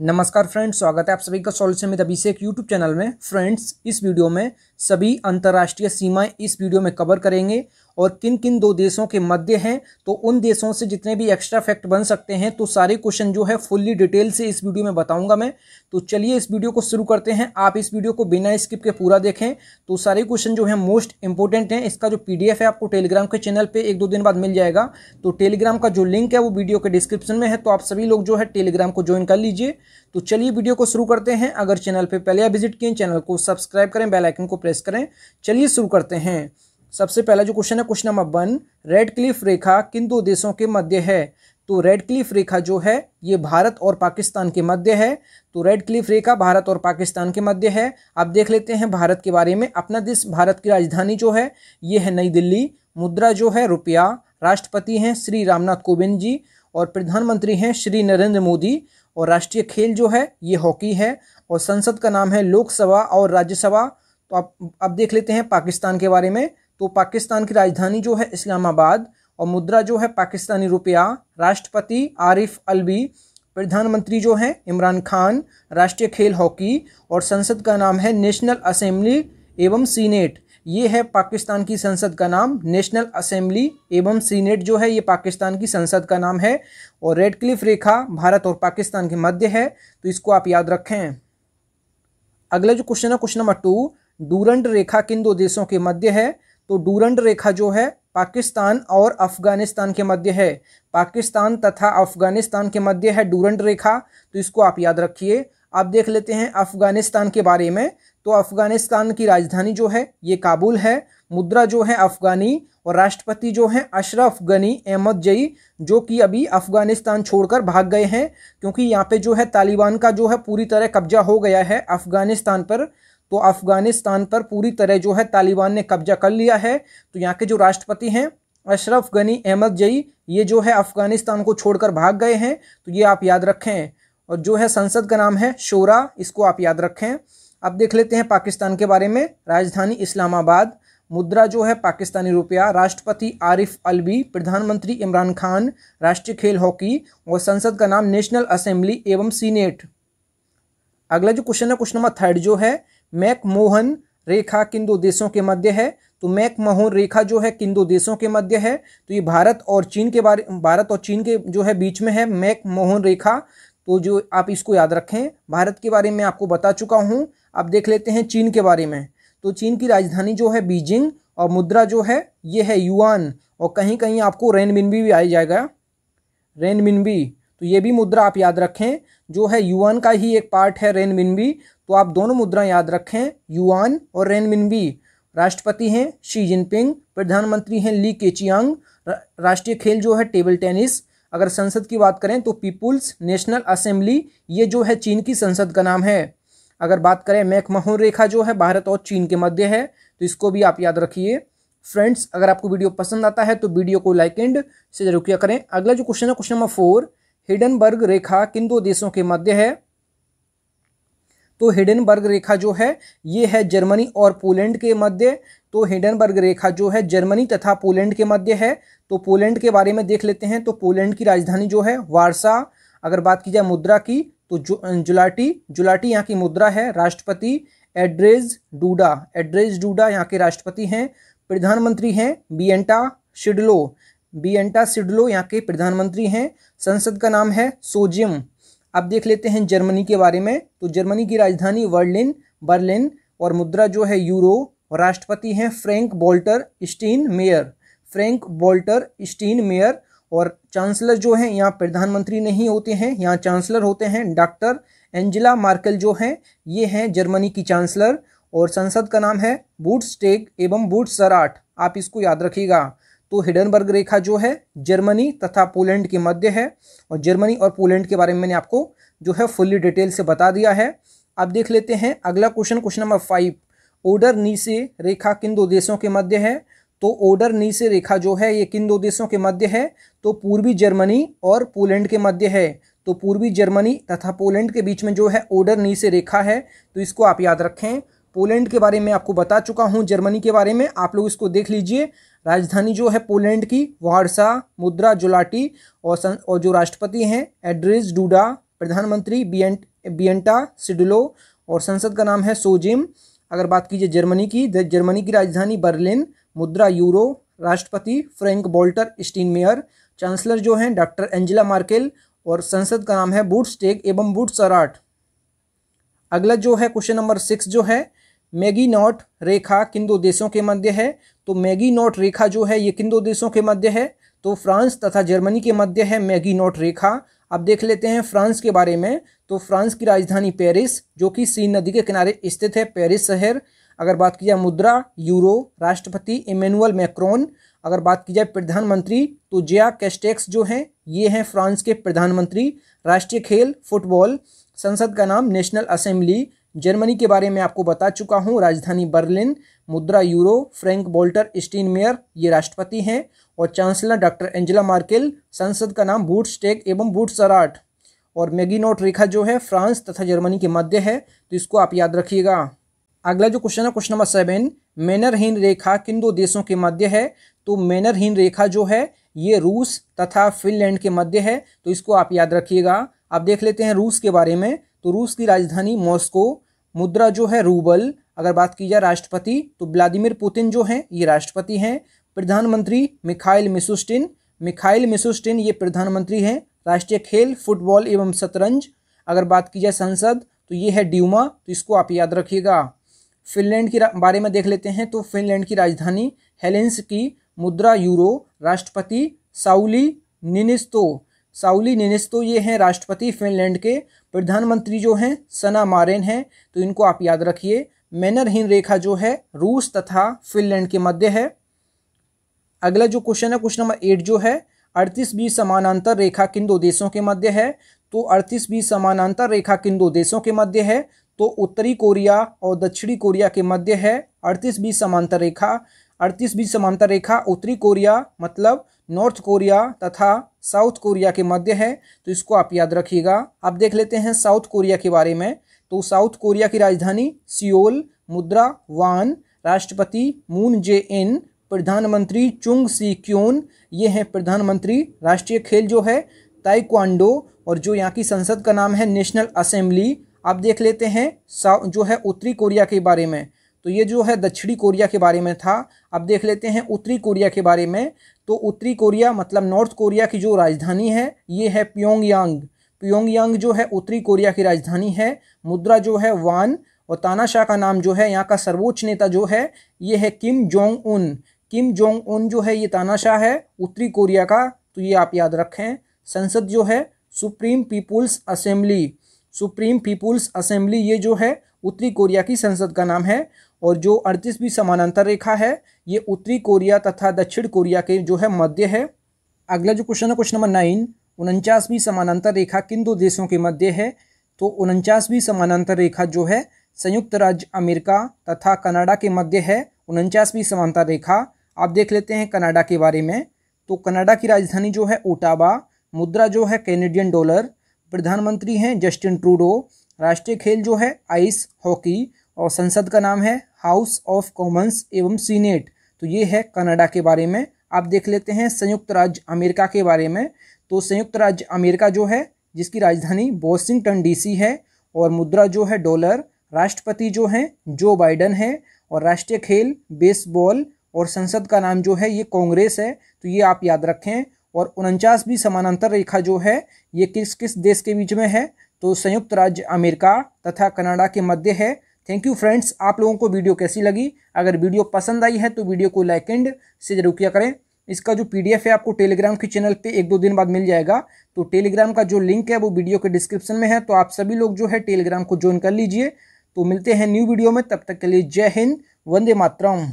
नमस्कार फ्रेंड्स स्वागत है आप सभी का solution with Abhishek YouTube channel में फ्रेंड्स इस वीडियो में सभी अंतर्राष्ट्रीय सीमाएं इस वीडियो में कवर करेंगे और किन किन दो देशों के मध्य हैं तो उन देशों से जितने भी एक्स्ट्रा फैक्ट बन सकते हैं तो सारे क्वेश्चन जो है फुल्ली डिटेल से इस वीडियो में बताऊंगा मैं तो चलिए इस वीडियो को शुरू करते हैं आप इस वीडियो को बिना स्किप के पूरा देखें तो सारे क्वेश्चन जो है मोस्ट इंपॉर्टेंट हैं इसका जो पी है आपको टेलीग्राम के चैनल पर एक दो दिन बाद मिल जाएगा तो टेलीग्राम का जो लिंक है वो वीडियो के डिस्क्रिप्शन में है तो आप सभी लोग जो है टेलीग्राम को ज्वाइन कर लीजिए तो चलिए वीडियो को शुरू करते हैं अगर चैनल पे पहले आप विजिट किए चैनल को सब्सक्राइब करें बेल आइकन को प्रेस करें चलिए शुरू करते हैं सबसे पहला जो क्वेश्चन है question number one Radcliffe रेखा किन दो देशों के मध्य है तो रेड क्लिफ रेखा जो है ये भारत और पाकिस्तान के मध्य है तो रेड क्लिफ रेखा भारत और पाकिस्तान के मध्य है आप देख लेते हैं भारत के बारे में अपना देश भारत की राजधानी जो है ये है नई दिल्ली मुद्रा जो है रुपया राष्ट्रपति हैं श्री रामनाथ कोविंद जी और प्रधानमंत्री हैं श्री नरेंद्र मोदी और राष्ट्रीय खेल जो है ये हॉकी है और संसद का नाम है लोकसभा और राज्यसभा तो आप अब देख लेते हैं पाकिस्तान के बारे में तो पाकिस्तान की राजधानी जो है इस्लामाबाद और मुद्रा जो है पाकिस्तानी रुपया राष्ट्रपति आरिफ अलवी प्रधानमंत्री जो है इमरान खान राष्ट्रीय खेल हॉकी और संसद का नाम है नेशनल असेंबली एवं सीनेट ये है पाकिस्तान की संसद का नाम नेशनल असेंबली एवं सीनेट जो है ये पाकिस्तान की संसद का नाम है और रेड क्लिफ रेखा भारत और पाकिस्तान के मध्य है तो इसको आप याद रखें अगला जो क्वेश्चन है क्वेश्चन नंबर टू डूरंड रेखा किन दो देशों के मध्य है तो डूरंड रेखा जो है पाकिस्तान और अफगानिस्तान के मध्य है पाकिस्तान तथा अफगानिस्तान के मध्य है डूरंड रेखा तो इसको आप याद रखिए आप देख लेते हैं अफ़गानिस्तान के बारे में तो अफ़गानिस्तान की राजधानी जो है ये काबुल है मुद्रा जो है अफ़गानी और राष्ट्रपति जो है अशरफ गनी अहमद जई जो कि अभी अफ़गानिस्तान छोड़कर भाग गए हैं क्योंकि यहाँ पे जो है तालिबान का जो है पूरी तरह कब्जा हो गया है अफ़गानिस्तान पर तो अफ़गानिस्तान पर पूरी तरह जो है तालिबान ने कब्जा कर लिया है तो यहाँ के जो राष्ट्रपति हैं अशरफ गनी अहमद जई ये जो है अफ़गानिस्तान को छोड़कर भाग गए हैं तो ये आप याद रखें और जो है संसद का नाम है शोरा इसको आप याद रखें अब देख लेते हैं पाकिस्तान के बारे में राजधानी इस्लामाबाद मुद्रा जो है पाकिस्तानी रुपया राष्ट्रपति आरिफ अलवी प्रधानमंत्री इमरान खान राष्ट्रीय खेल हॉकी और संसद का नाम नेशनल असेंबली एवं सीनेट अगला जो क्वेश्चन है क्वेश्चन नंबर थर्ड जो है मैक मोहन रेखा किन दो देशों के मध्य है तो मैक मोहन रेखा जो है किन दो देशों के मध्य है तो ये भारत और चीन के बारे भारत और चीन के जो है बीच में है मैक मोहन रेखा तो जो आप इसको याद रखें भारत के बारे में आपको बता चुका हूँ आप देख लेते हैं चीन के बारे में तो चीन की राजधानी जो है बीजिंग और मुद्रा जो है ये है युआन और कहीं कहीं आपको रेनबिनबी भी आई जाएगा रेनबिनबी तो ये भी मुद्रा आप याद रखें जो है युआन का ही एक पार्ट है रेनबिनबी तो आप दोनों मुद्रा याद रखें युआन और रेनबिनबी राष्ट्रपति हैं शी जिनपिंग प्रधानमंत्री हैं ली केचियांग राष्ट्रीय खेल जो है टेबल टेनिस अगर संसद की बात करें तो पीपुल्स नेशनल असेंबली ये जो है चीन की संसद का नाम है अगर बात करें मैकमोहन रेखा जो है भारत और चीन के मध्य है तो इसको भी आप याद रखिए फ्रेंड्स अगर आपको वीडियो पसंद आता है तो वीडियो को लाइक एंड से जरूर किया करें अगला जो क्वेश्चन है क्वेश्चन नंबर फोर हिडनबर्ग रेखा किन दो देशों के मध्य है तो हिडनबर्ग रेखा जो है ये है जर्मनी और पोलैंड के मध्य तो हिडनबर्ग रेखा जो है जर्मनी तथा पोलैंड के मध्य है तो पोलैंड के बारे में देख लेते हैं तो पोलैंड की राजधानी जो है वारसा अगर बात की जाए मुद्रा की तो जु, अं, जुलाटी जुलाटी यहाँ की मुद्रा है राष्ट्रपति एड्रेज डूडा एड्रेज डूडा यहाँ के राष्ट्रपति हैं प्रधानमंत्री हैं बियंटा सिडलो बियंटा सिडलो यहाँ के प्रधानमंत्री हैं संसद का नाम है सोजियम अब देख लेते हैं जर्मनी के बारे में तो जर्मनी की राजधानी वर्लिन बर्लिन और मुद्रा जो है यूरो और राष्ट्रपति हैं Frank Walter Steinmeier Frank Walter Steinmeier और चांसलर जो हैं यहाँ प्रधानमंत्री नहीं होते हैं यहाँ चांसलर होते हैं डॉक्टर एंजिला मार्केल जो हैं ये हैं जर्मनी की चांसलर और संसद का नाम है बूटस्टेग एवं बूट सराट आप इसको याद रखिएगा तो हिडनबर्ग रेखा जो है जर्मनी तथा पोलैंड के मध्य है और जर्मनी और पोलैंड के बारे में मैंने आपको जो है फुल्ली डिटेल से बता दिया है अब देख लेते हैं अगला question question number five Oder Neisse रेखा किन दो देशों के मध्य है तो ओडर नी से रेखा जो है ये किन दो देशों के मध्य है तो पूर्वी जर्मनी और पोलैंड के मध्य है तो पूर्वी जर्मनी तथा पोलैंड के बीच में जो है ओडर नी से रेखा है तो इसको आप याद रखें पोलैंड के बारे में आपको बता चुका हूँ जर्मनी के बारे में आप लोग इसको देख लीजिए राजधानी जो है पोलैंड की वारसा मुद्रा जुलाटी और सं, और जो राष्ट्रपति हैं एड्रेस डूडा प्रधानमंत्री बियंट बियंटा सिडलो और संसद का नाम है सोजिम अगर बात कीजिए जर्मनी की जर्मनी की राजधानी बर्लिन मुद्रा यूरो राष्ट्रपति Frank Walter Steinmeier chancellor जो हैं डॉक्टर एंजिला मार्केल और संसद का नाम है बूट एवं बूट सराट अगला जो है क्वेश्चन नंबर सिक्स जो है मैगी नॉट रेखा किन दो देशों के मध्य है तो मैगी नॉट रेखा जो है ये किन दो देशों के मध्य है तो फ्रांस तथा जर्मनी के मध्य है मैगी नॉट रेखा अब देख लेते हैं फ्रांस के बारे में तो फ्रांस की राजधानी पेरिस जो कि सीन नदी के किनारे स्थित है पेरिस शहर अगर बात की जाए मुद्रा यूरो राष्ट्रपति इमेनुअल मैक्रोन अगर बात की जाए प्रधानमंत्री तो जिया कैस्टेक्स जो हैं ये हैं फ्रांस के प्रधानमंत्री राष्ट्रीय खेल फुटबॉल संसद का नाम नेशनल असेंबली जर्मनी के बारे में आपको बता चुका हूँ राजधानी बर्लिन मुद्रा euro Frank Walter Steinmeier ये राष्ट्रपति हैं और चांसलर डॉक्टर एंजेला मार्केल संसद का नाम बूट स्टेक एवं बूट सराट और नोट रेखा जो है फ्रांस तथा जर्मनी के मध्य है तो इसको आप याद रखिएगा अगला जो क्वेश्चन है क्वेश्चन नंबर सेवन मैनरहीन रेखा किन दो देशों के मध्य है तो मैनरहीन रेखा जो है ये रूस तथा फिनलैंड के मध्य है तो इसको आप याद रखिएगा आप देख लेते हैं रूस के बारे में तो रूस की राजधानी मॉस्को मुद्रा जो है रूबल अगर बात की जाए राष्ट्रपति तो व्लादिमिर पुतिन जो हैं ये राष्ट्रपति हैं प्रधानमंत्री मिखाइल मिसुस्टिन मिखाइल मिसुस्टिन ये प्रधानमंत्री हैं राष्ट्रीय खेल फुटबॉल एवं शतरंज अगर बात की जाए संसद तो ये है ड्यूमा तो इसको आप याद रखिएगा फिनलैंड के बारे में देख लेते हैं तो फिनलैंड की राजधानी हेलेंस की मुद्रा यूरो राष्ट्रपति साउली निनिस्तो साउली निनिस्तो ये हैं राष्ट्रपति फिनलैंड के प्रधानमंत्री जो हैं सना मारेन हैं तो इनको आप याद रखिए मैनरहीन रेखा जो है रूस तथा फिनलैंड के मध्य है अगला जो क्वेश्चन है क्वेश्चन नंबर एट जो है अड़तीस बी समानांतर रेखा किन दो देशों के मध्य है तो अड़तीस बी समानांतर रेखा किन दो देशों के मध्य है तो उत्तरी कोरिया और दक्षिणी कोरिया के मध्य है अड़तीस बीस समांतर रेखा अड़तीस बीस समांतर रेखा उत्तरी कोरिया मतलब नॉर्थ कोरिया तथा साउथ कोरिया के मध्य है तो इसको आप याद रखिएगा आप देख लेते हैं साउथ कोरिया के बारे में तो साउथ कोरिया की राजधानी सियोल मुद्रा वान राष्ट्रपति मून जे इन प्रधानमंत्री चुंग सी क्यून ये हैं प्रधानमंत्री राष्ट्रीय खेल जो है ताइक्वांडो और जो यहाँ की संसद का नाम है नेशनल असेंबली अब देख लेते हैं जो है उत्तरी कोरिया के बारे में तो ये जो है दक्षिणी कोरिया के बारे में था अब देख लेते हैं उत्तरी कोरिया के बारे में तो उत्तरी कोरिया मतलब नॉर्थ कोरिया की जो राजधानी है ये है प्योंगयांग प्योंगयांग जो है उत्तरी कोरिया की राजधानी है मुद्रा जो है वान और तानाशाह का नाम जो है यहाँ का सर्वोच्च नेता जो है ये है Kim Jong Un Kim Jong Un जो है ये तानाशाह है उत्तरी कोरिया का तो ये आप याद रखें संसद जो है Supreme People's Assembly Supreme People's Assembly ये जो है उत्तरी कोरिया की संसद का नाम है और जो अड़तीसवीं समानांतर रेखा है ये उत्तरी कोरिया तथा दक्षिण कोरिया के जो है मध्य है अगला जो क्वेश्चन है क्वेश्चन नंबर नाइन उनचासवीं समानांतर रेखा किन दो देशों के मध्य है तो उनचासवीं समानांतर रेखा जो है संयुक्त राज्य अमेरिका तथा कनाडा के मध्य है उनचासवीं समानांतर रेखा आप देख लेते हैं कनाडा के बारे में तो कनाडा की राजधानी जो है ओटावा मुद्रा जो है कैनेडियन डॉलर प्रधानमंत्री हैं जस्टिन ट्रूडो राष्ट्रीय खेल जो है आइस हॉकी और संसद का नाम है हाउस ऑफ कॉमन्स एवं सीनेट तो ये है कनाडा के बारे में आप देख लेते हैं संयुक्त राज्य अमेरिका के बारे में तो संयुक्त राज्य अमेरिका जो है जिसकी राजधानी वॉशिंगटन डीसी है और मुद्रा जो है डॉलर राष्ट्रपति जो हैं जो बाइडन है और राष्ट्रीय खेल बेसबॉल और संसद का नाम जो है ये कांग्रेस है तो ये आप याद रखें और उनचासवीं समानांतर रेखा जो है ये किस किस देश के बीच में है तो संयुक्त राज्य अमेरिका तथा कनाडा के मध्य है थैंक यू फ्रेंड्स आप लोगों को वीडियो कैसी लगी अगर वीडियो पसंद आई है तो वीडियो को लाइक एंड से जरूर किया करें इसका जो पीडीएफ है आपको टेलीग्राम के चैनल पे एक दो दिन बाद मिल जाएगा तो टेलीग्राम का जो लिंक है वो वीडियो के डिस्क्रिप्शन में है तो आप सभी लोग जो है टेलीग्राम को ज्वाइन कर लीजिए तो मिलते हैं न्यू वीडियो में तब तक के लिए जय हिंद वंदे मातरम